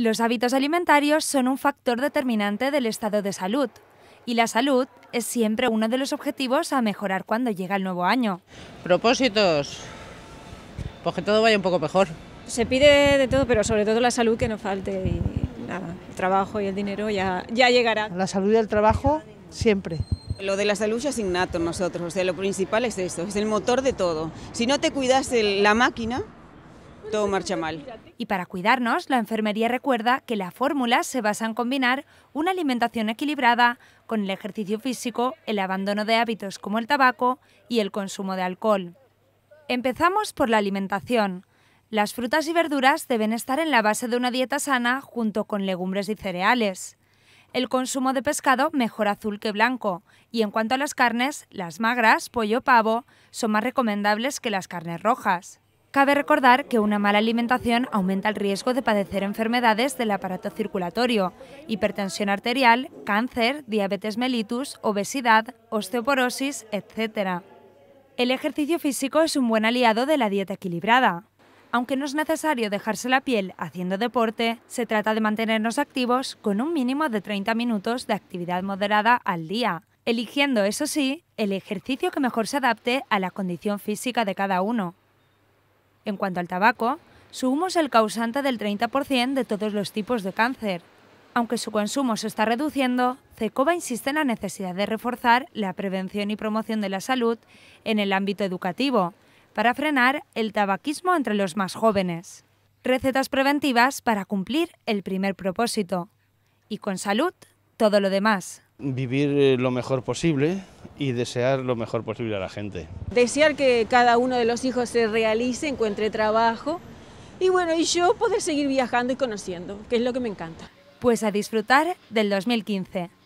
Los hábitos alimentarios son un factor determinante del estado de salud y la salud es siempre uno de los objetivos a mejorar cuando llega el nuevo año. Propósitos, pues que todo vaya un poco mejor. Se pide de todo, pero sobre todo la salud que no falte y nada, el trabajo y el dinero ya, ya llegará. La salud y el trabajo siempre. Lo de la salud es innato en nosotros, o sea, lo principal es esto, es el motor de todo. Si no te cuidas la máquina, todo marcha mal. Y para cuidarnos, la enfermería recuerda que la fórmula se basa en combinar una alimentación equilibrada con el ejercicio físico, el abandono de hábitos como el tabaco y el consumo de alcohol. Empezamos por la alimentación. Las frutas y verduras deben estar en la base de una dieta sana junto con legumbres y cereales. El consumo de pescado mejor azul que blanco y en cuanto a las carnes, las magras, pollo, pavo, son más recomendables que las carnes rojas. Cabe recordar que una mala alimentación aumenta el riesgo de padecer enfermedades del aparato circulatorio, hipertensión arterial, cáncer, diabetes mellitus, obesidad, osteoporosis, etc. El ejercicio físico es un buen aliado de la dieta equilibrada. Aunque no es necesario dejarse la piel haciendo deporte, se trata de mantenernos activos con un mínimo de 30 minutos de actividad moderada al día, eligiendo, eso sí, el ejercicio que mejor se adapte a la condición física de cada uno. En cuanto al tabaco, su humo es el causante del 30% de todos los tipos de cáncer. Aunque su consumo se está reduciendo, CECOVA insiste en la necesidad de reforzar la prevención y promoción de la salud en el ámbito educativo, para frenar el tabaquismo entre los más jóvenes. Recetas preventivas para cumplir el primer propósito. Y con salud todo lo demás. Vivir eh, lo mejor posible y desear lo mejor posible a la gente. Desear que cada uno de los hijos se realice, encuentre trabajo y bueno, y yo poder seguir viajando y conociendo, que es lo que me encanta. Pues a disfrutar del 2015.